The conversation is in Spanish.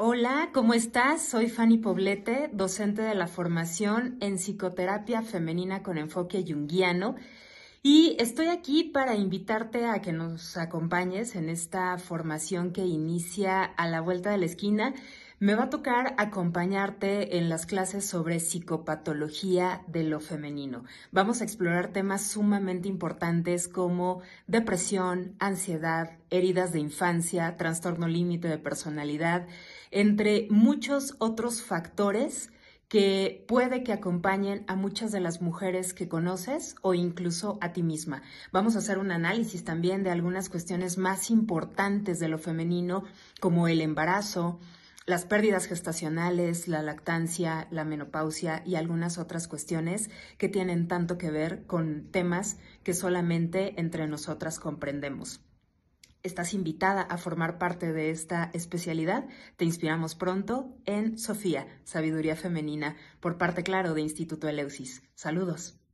Hola, ¿cómo estás? Soy Fanny Poblete, docente de la formación en psicoterapia femenina con enfoque junguiano. Y estoy aquí para invitarte a que nos acompañes en esta formación que inicia a la vuelta de la esquina me va a tocar acompañarte en las clases sobre psicopatología de lo femenino. Vamos a explorar temas sumamente importantes como depresión, ansiedad, heridas de infancia, trastorno límite de personalidad, entre muchos otros factores que puede que acompañen a muchas de las mujeres que conoces o incluso a ti misma. Vamos a hacer un análisis también de algunas cuestiones más importantes de lo femenino, como el embarazo, las pérdidas gestacionales, la lactancia, la menopausia y algunas otras cuestiones que tienen tanto que ver con temas que solamente entre nosotras comprendemos. Estás invitada a formar parte de esta especialidad. Te inspiramos pronto en Sofía, Sabiduría Femenina, por parte, claro, de Instituto Eleusis. Saludos.